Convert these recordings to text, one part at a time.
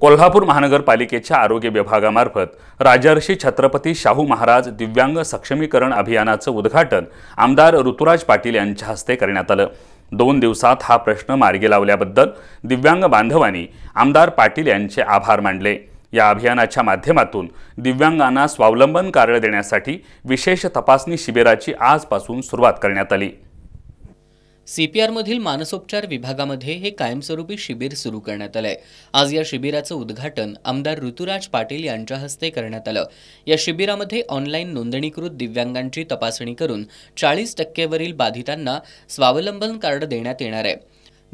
कोल्हापूर महानगरपालिकेच्या आरोग्य विभागामार्फत राजर्षी छत्रपती शाहू महाराज दिव्यांग सक्षमीकरण अभियानाचं उद्घाटन आमदार ऋतुराज पाटील यांच्या हस्ते करण्यात आलं दोन दिवसात हा प्रश्न मार्गी लावल्याबद्दल दिव्यांग बांधवांनी आमदार पाटील यांचे आभार मानले या अभियानाच्या माध्यमातून दिव्यांगांना स्वावलंबन कार्य देण्यासाठी विशेष तपासणी शिबिराची आजपासून सुरुवात करण्यात आली सीपीआरमधील मानसोपचार विभागामध्ये हे कायमस्वरूपी शिबिर सुरू करण्यात आलंय आज या शिबिराचं उद्घाटन आमदार ऋतुराज पाटील यांच्या हस्ते करण्यात आलं या शिबिरामध्ये ऑनलाईन नोंदणीकृत दिव्यांगांची तपासणी करून चाळीस टक्केवरील बाधितांना स्वावलंबन कार्ड देण्यात येणार आहे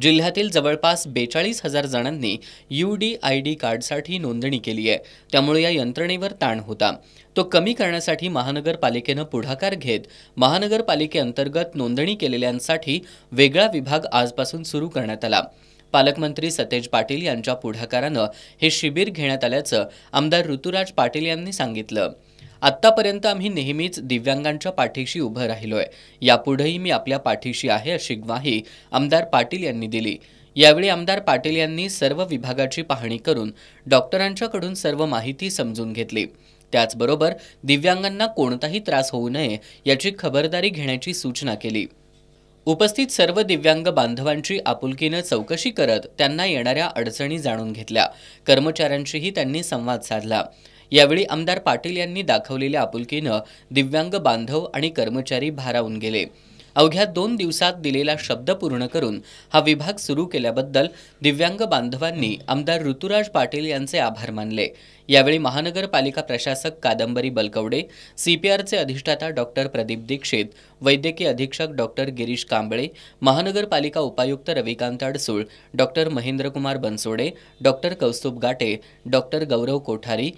जिल्ह्यातील जवळपास बेचाळीस हजार जणांनी यू डी आय डी कार्डसाठी नोंदणी केली आहे त्यामुळे या यंत्रणेवर ताण होता तो कमी करण्यासाठी महानगरपालिकेनं पुढाकार घेत महानगरपालिकेअंतर्गत नोंदणी केलेल्यांसाठी वेगळा विभाग आजपासून सुरू करण्यात आला पालकमंत्री सतेज पाटील यांच्या पुढाकारानं हे शिबिर घेण्यात आल्याचं आमदार ऋतुराज पाटील यांनी सांगितलं आत्तापर्यंत आम्ही नेहमीच दिव्यांगांच्या पाठीशी उभं राहिलो यापुढेही मी आपल्या पाठीशी आहे अशी ग्वाही आमदार पाटील यांनी दिली यावेळी आमदार पाटील यांनी सर्व विभागाची पाहणी करून डॉक्टरांच्याकडून सर्व माहिती समजून घेतली त्याचबरोबर दिव्यांगांना कोणताही त्रास होऊ नये याची खबरदारी घेण्याची सूचना केली उपस्थित सर्व दिव्यांग बांधवांची आपुलकीनं चौकशी करत त्यांना येणाऱ्या अडचणी जाणून घेतल्या कर्मचाऱ्यांशीही त्यांनी संवाद साधला यावेळी आमदार पाटील यांनी दाखवलेल्या आपुलकीनं दिव्यांग बांधव आणि कर्मचारी भारावून गेले अवघ्या दोन दिवसात दिलेला शब्द पूर्ण करून हा विभाग सुरू केल्याबद्दल दिव्यांग बांधवांनी आमदार ऋतुराज पाटील यांचे आभार मानले यावेळी महानगरपालिका प्रशासक कादंबरी बलकवडे सीपीआरचे अधिष्ठाता डॉक्टर प्रदीप दीक्षित वैद्यकीय अधीक्षक डॉक्टर गिरीश कांबळे महानगरपालिका उपायुक्त Ravikant Adsul doctor Mahendrakumar Bansode doctor Kaustubh Gate doctor Gaurav Kothari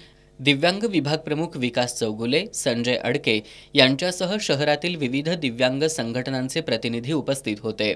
दिव्यांग विभाग प्रमुख विकास चौगुले संजय अडके यांच्यासह शहरातील विविध दिव्यांग संघटनांचे प्रतिनिधी उपस्थित होते